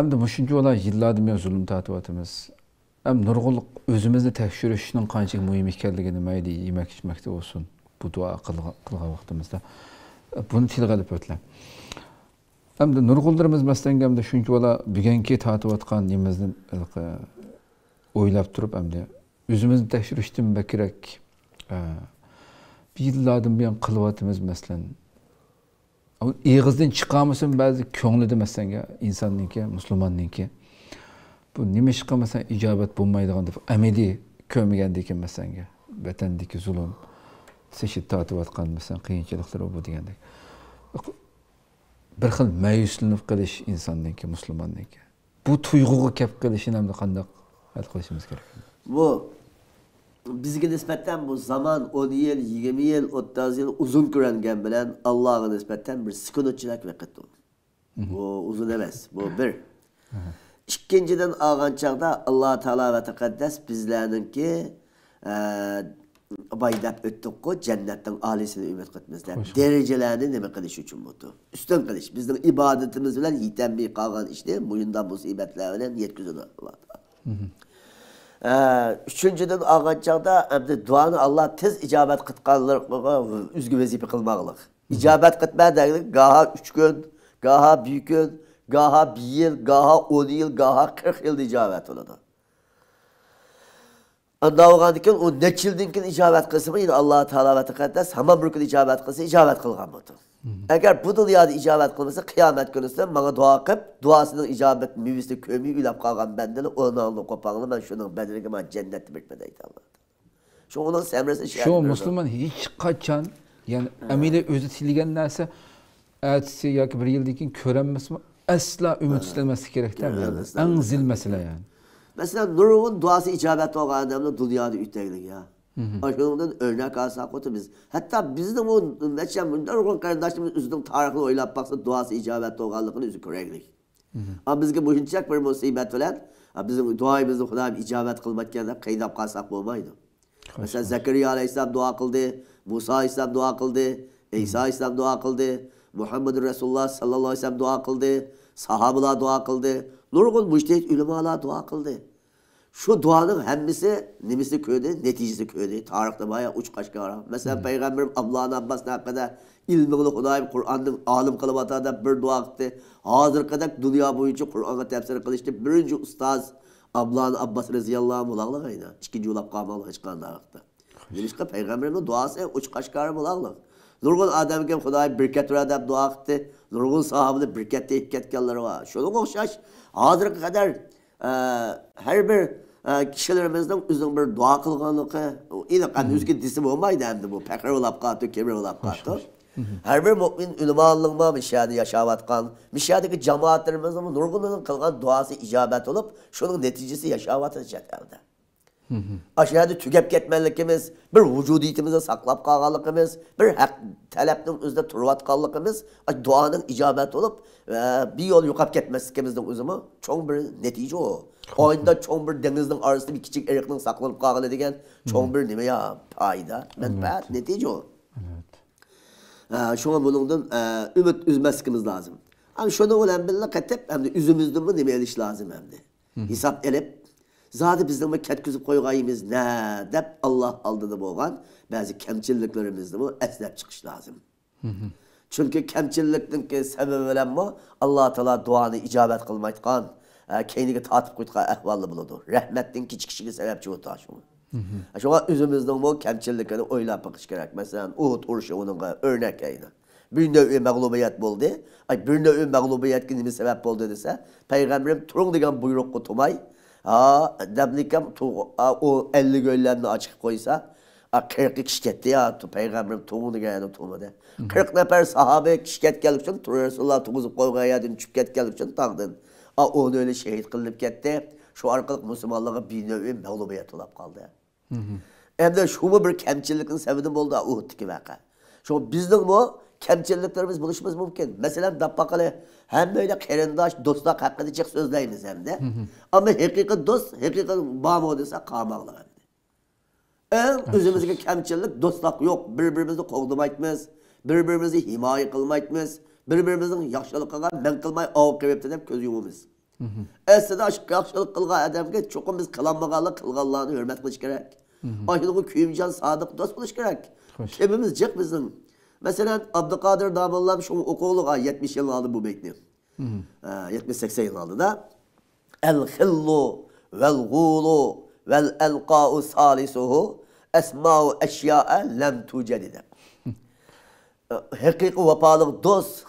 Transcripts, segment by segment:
endi bu shunchalar yillardan zulm tortyapmiz ham nurg'ul o'zimizni tekshirishning qanchalik muhim ekanligini mayli yemak ichmakda bo'lsin bu duo qilgan vaqtimizda buni tilga ilib o'tla hamda nurg'ullarimiz masalan shuncha shunchalar bugungi tortiyotgan nemizni o'ylab turib hamda o'zimizni tekshirishdan bakrak e, yillardan buyon qilyapmiz masalan ig'izdan chiqqanmisan ba'zi ko'nglida masalanga insonniki musulmonniki bu nima ish qilmasan ijobat bo'lmaydigan deb amidiy ko'mganda ekan masanga vatandagi zulm seshit tortiyotganmisan qiyinchiliklar bu degandek bir xil mayuslanib qilish insonniki musulmonniki bu tuyg'uga kelib qilishini hamda qandoq hal qilishimiz kerak bu bizge nispeten bu zaman 10 yıl, 20 yıl, 30 yıl uzun kurengen bilen Allah'a nispeten bir sıkınıçılık vakit olur. Bu uzun emez. Bu bir. İkinciden ağan çağda Allah Teala ve Tekaddes bizlerinki e, baydap öttük ko cennetten ailesini ümit kıtmizler. Derecelerini ne kılış için mutlu. Üstün kılış. Bizim ibadetimiz bilen bir kalkan işte muyunda musibetler bilen yetküzünü Allah Teala. Üçüncüdən ağacaqda duanı Allah tez icabət qıtqanlıqlığa üzgü vəzifə qılmaqlıq. İcabət qıtmə dəqiq qaha 3 gün, qaha 1 gün, qaha 1 il, qaha 10 il, qaha 40 il icabət olur. Andavuğandıkın o neçildinkin icabət qısmı yine Allah-u Teala ve Tekaddes hamam rükün icabət qısı icabət qılğan budur. Eğer bu dünyada icabet kılmasa kıyamet günüsü bana dua kıp, duasının icabet müvisi kömü ülap kalkan benden onanlı kopanlı ben şunun bedelini ben cennet bitmedeydi Allah. Şu onun semresi şey. Şu Müslüman hiç kaçan yani ameli özü silgen derse ertesi ya bir yıldaki köremesi asla ümitsizlenmesi gerekten en zil mesele yani. Mesela Nur'un duası icabet olan adamla dünyada üteydik ya. Başkanımızdan örnek alsak biz. Hatta biz de bu neçen bundan olan kardeşimiz üzüldüm tarihli oylap baksa duası icabet doğallıkını üzü köreylik. Ama bizge boşunacak bir musibet bilen bizim duayımızı Hudayim icabet kılmakken hep kıynap kalsak olmaydı. Mesela Zekeriya Aleyhisselam dua kıldı, Musa Aleyhisselam dua kıldı, İsa Aleyhisselam dua kıldı, Muhammed Resulullah sallallahu aleyhi ve sellem dua kıldı, sahabeler dua kıldı, nurgun müştehit ülemalar dua kıldı. Şu duanın hemmisi, nimisi köyde, neticesi köyde. Tarıkta bayağı uç kaç kara. Mesela hmm. Peygamberim Allah'ın Abbas ne kadar ilmini Hudayim Kur'an'ın alim kılıp da bir dua etti, Hazır kadar dünya boyunca Kur'an'a tefsir kılıştı. Birinci ustaz Ablan Abbas reziyallahu anh'la ayna. İkinci ulap kamalına çıkan da vakti. Peygamberim'in duası uç kaç kara bulaklık. Nurgun adam kim Hudayi birket ver adam dua kıttı. Nurgun sahabını birkette ikketkenleri var. Şunu kokşaş. Hazır kadar ee, her bir e, kişilerimizden uzun bir dua duo qilganligi iliqqan o'ziga desam bo'lmaydi endi bu paqir bo'lib qoldi kemir bo'lib qoldi har bir mo'min ulamoligma mishada yashayotgan mishadagi jamoatlarimizni nurg'unini qilgan duosi ijobat bo'lib shuning natijasi yashayotdi chet elda Aşağıda tügep ketmenlikimiz, bir vücudiyetimizi saklap kalganlıkımız, bir hak talepnin özde turvatkanlıkımız, duanın icabet olup e, bir yol yukap ketmeslikimizden özümü çok bir netice o. Oyunda çok bir denizden arasında bir küçük eriknin saklanıp kalgalı degen çok bir nime ya payda, menfaat, netice o. Evet. E, şuna bunundan e, ümit üzmeslikimiz lazım. Ama şunu olan bir katip hem de üzümüzden bu nime lazım hem de. Hesap elip Zaten bizim bu ketküzüp koyğayımız ne deyip Allah aldığını boğan bazı kemçilliklerimizde bu esnep çıkış lazım. Hı hı. Çünkü kemçillikdeki sebebi bilen bu Allah Teala duanı icabet kılmaytkan, e, kendini tatip kuytkan ehvallı buludu. Rahmettin ki çıkışını sebepçi bu taşımı. E, şuna üzümüzden bu kemçilliklerini oyla bakış gerek. Mesela Uhud uruşu onunla örnek yayını. Bir nevi məğlubiyyət boldu. Ay bir nevi məğlubiyyət kimi sebep boldu desə, Peygamberim turun degan buyruk qutmay, Ha demlikem tuğ, o 50 göllerini açık koysa, 40 kişi gitti ya, peygamberim tuğunu geldi tuğmadı. 40 nefer sahabe kişi getgelik için, Resulullah tuğuzu koygan yedin, çüp getgelik için tağdın. A onu öyle şehit kılınıp gitti. Şu arkalık Müslümanlığa bir nevi mağlubiyet olup kaldı. Hem de şu bir kemçilikin sebebi oldu ki vaka. Şu bizden bu Kemçiliklerimiz buluşmamız mümkün. Mesela dabbakalı hem böyle kerendaş, dostluk hakkında çık sözleyiniz hem de. Ama hakiki dost, hakiki bağım desa kalmakla hem de. En özümüzdeki kemçilik dostluk yok. Birbirimizi kovdumaytmız, birbirimizi himaye kılmaytmız, birbirimizin yakşılıkına ben kılmay av kıvıptı deyip göz yumumuz. Aslında aşk yakşılık kılgan adamga çokum biz kılanmagalı kılganlarını hürmet kılış gerek. Aşkılıkı kuyumcan sadık dost buluş gerek. Kimimiz cık bizim. Mesela Abdülkadir Davullamış Okoğlu 70 yıl aldı bu bekni. Hmm. E, ee, 70-80 yıl aldı da. El hillu vel gulu vel elqa'u salisuhu esma'u eşya'e lem tucedide. Hmm. Ee, hakiki vapalık dost,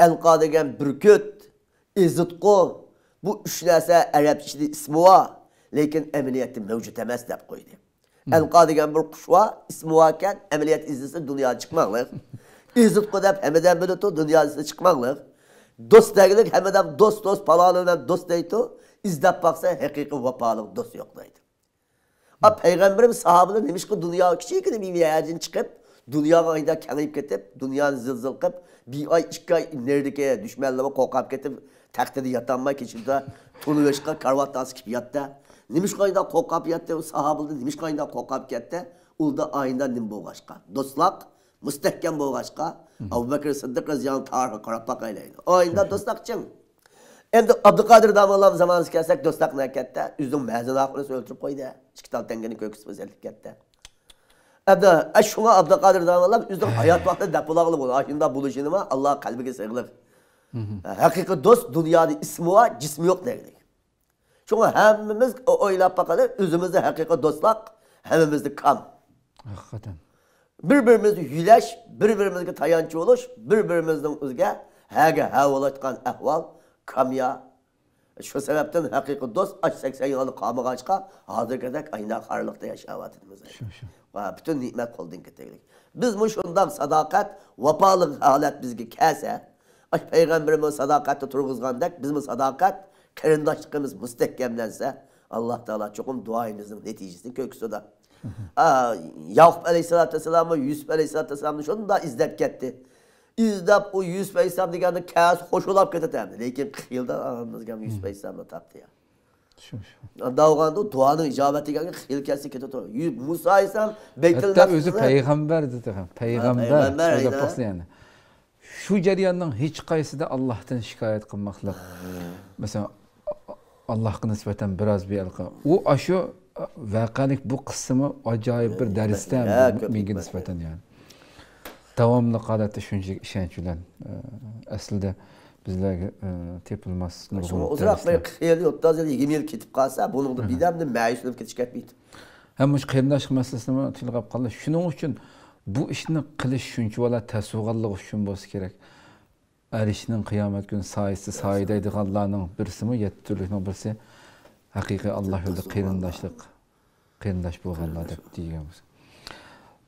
elqa degen bürküt, izzitqu, bu üç narsa arabçada ismi var, lakin amaliyatda mevcut emas deb qo'ydi. El qadigan bir kuşva ismi ken emeliyat iznisi dünya çıkmaklık. İzzet kudep hemeden böyle to dünya iznisi çıkmaklık. Dost dergilik hemeden dost dost palalığından dost deyto. İzlep baksa hakiki vapalık dost yok deydi. A peygamberim sahabeler demiş ki dünya kişiyken bir yerden çıkıp dünya ayda kenayıp ketip, dünyani zilzil kıp, bir ay iki ay neredeki düşmanlara kokap ketip, Teknede yatanma keçirde, tonu veşka karvat dansı gibi yatta. Nimiş kayında kokap yattı sahabıldı nimiş kayında kokap yattı, Ulda ayında nim boğaşka. Dostlak, müstehkem boğaşka. Hmm. Abu Bekir Sıddık Rızyan'ın tarihi karapak eyleydi. Ayında dostlak çın. Endi Abdulkadir Damallam zamanı kelsek dostlak nakette. Üzüm mezun akıllısı öldürüp koydu. İki tal tengenin köküsü özellik kette. Abda, şuna Abdulkadir Damallam üzüm hayat vakti depolağılı bulur. Ahinde buluşunu Allah kalbi sığılır. Hı hı. Hakiki dost dünyada ismi var, cismi yok derdik. Çünkü hemimiz oylap bakalım, özümüzde hakiki dostluk, hemimizde kam. Hakikaten. Birbirimizi yüleş, birbirimizde tayançı oluş, birbirimizden özge, hege havalatkan ehval, kamya. E, şu sebepten hakiki dost, aç 80 yıllık kamı kaçka, hazır kadar aynak harlıkta yaşavatımız. Şu şu. Ve bütün nimet koldun gittik. Biz bu şundan sadakat, vapalık halet bizge kese, Ay Peygamberimiz sadakatte turguzgandak bizim sadakat kerindaşlıkımız müstekemlense Allah Teala çokum duayınızın neticesini köksü da. Aa, Yakup Aleyhisselatü Vesselam'ı Yusuf Aleyhisselatü Vesselam'ı şunu da izlep ketti. İzlep o Yusuf Aleyhisselam degende kâs hoş olap ketetemdi. Lekin 40 yılda anamızgan Yusuf Aleyhisselam'la taptı ya. Daha Davganda duanın icabeti geldi, hil kesti kete tur. Musa Aleyhisselam beklenmez. Hatta özü peygamberdi. Peygamber. Ha, peygamber. shu jarayonning hech qaysida allohdan shikoyat qilmoqlar masalan allohga nisbatan biroz buyoqqa u shu uh, vaqalik bu qismi ajoyib bir darsda menga nisbatan ya'ni davomli holatda shunchalik ishonch bilan uh, aslida bizlarga uh, tepilmas uzoq bir qirq yil o'ttiz yil yigirma yil ketib qolsa buni bidamni ma'yus bo'lib ketishga ham shu qarindoshlik masalasini tilg'ab qoldi shuning uchun bu ishni qilish shuncha bola tasavvurlik uchun bo'lsa kerak alishning qiyomat kuni soyisi soyidaydiganlarning birisimi yetti turlikning birisi haqiqiy alloh yo'lida qarindoshlik qarindosh bo'lganlar deb deganmiz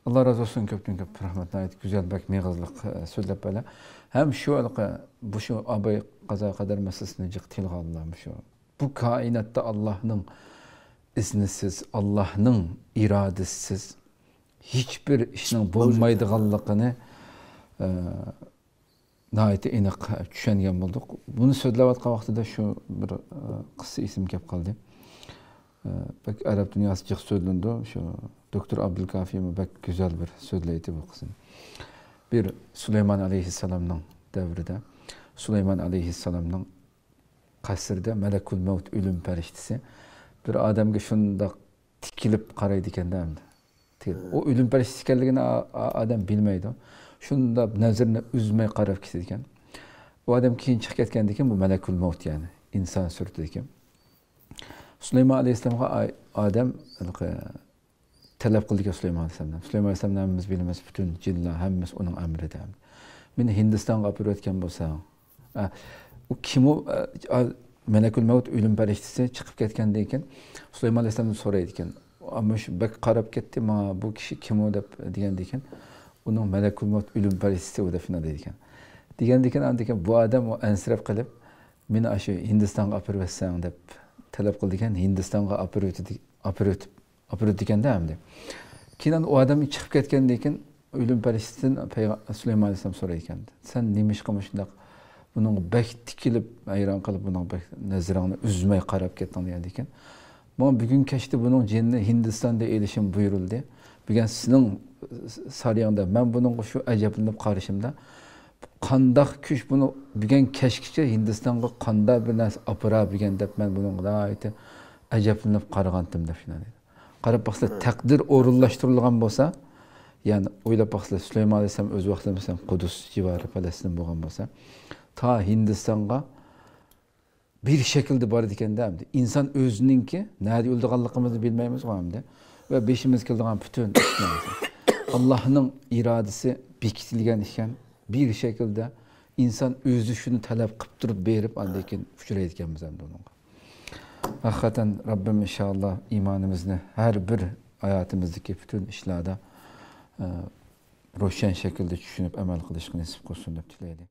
alloh razı olsun köptün köp rahmetine ait güzel bak meğazlık e, söylep böyle. Hem şu alaka bu şu abay kaza kadar meselesini cık tilga Allah'ım şu. Bu kainatta Allah'ın iznisiz, Allah'ın iradesiz, hiçbir işinin bulmaydıganlıqını e, naiti aniq tushungan bo'ldik buni so'zlayotgan vaqtida şu bir e, qissa esim kelib e, Bak Arap dünyası jiq so'zlandi şu doktor abdulkafi bak güzel bir so'zlaydi bu qissani bir Süleyman alayhissalomning davrida Süleyman alayhissalomning qasrida melekul mavt o'lim farishtasi bir odamga shundoq tikilip qaraydi ekanda endi O olimpialist ekanligini odam bilmaydi shunda nazrini uzmay qarab ketadi ekan u odam keyin chiqib ketgandan keyin bu malakul mavt ya'ni inson suratida ekan sulaymon alayhissalomga odam talab qildik sulaymon alayhissalomdan sulaymon alayhissalomni hammamiz bilamiz butun jinlar hammasi uning amrida meni hindistonga olib borayotgan bo'lsang u kim u malakul mavut o'lim farishtasi chiqib ketgandan keyin sulaymon alayhissalomdan so'raydi ekan ammo shu karab ketti ma bu kişi kim o da deganda ekan onun malakul mot ilm farishta o da fina ekan deganda ekan an ekan bu adam o qilib meni ana shu hindistonga olib berib bersan deb talab qildi ekan hindistonga olib berib olib berib olib berdi ekanda hamda keyin u odam chiqib ketgandan keyin o'lim farishtadan sulaymon alayhissalom so'raydi ekan san nima ish qilma tikilip buning bak tikilib hayron qilib buning karab uzmay qarab ketding ama bir gün keşti bunun cinni Hindistan'da ilişim buyuruldu. Bir gün sizin sarıyanda ben bunun şu acablanıp karışımda kandak küş bunu bir gün keşkiçe Hindistan'a kanda bir nas apıra bir gün de ben bunun da ayeti acablanıp karıgandım da filan dedi. Karıp baksa takdir orullaştırılgan olsa yani oylap baksa Süleyman Aleyhisselam öz vaxtı mesela Kudüs civarı Palestin boğan olsa ta Hindistan'a bir shaklda bor ekanda endi inson o'zininki nada o'ldiganligimizni bilmaymiz endi va beshimiz qildigan butun allohning irodasi bekitilgan ekan bir shaklda inson o'zi shuni talab qilib turib berib andan keyin uchrayotganmiz endi unga haqiqatan robbim inshaalloh iymonimizni har bir hayotimizdagi butun ishlarda e, ro'shan shaklda tushunib amal qilishga nasib qilsin deb tilaylik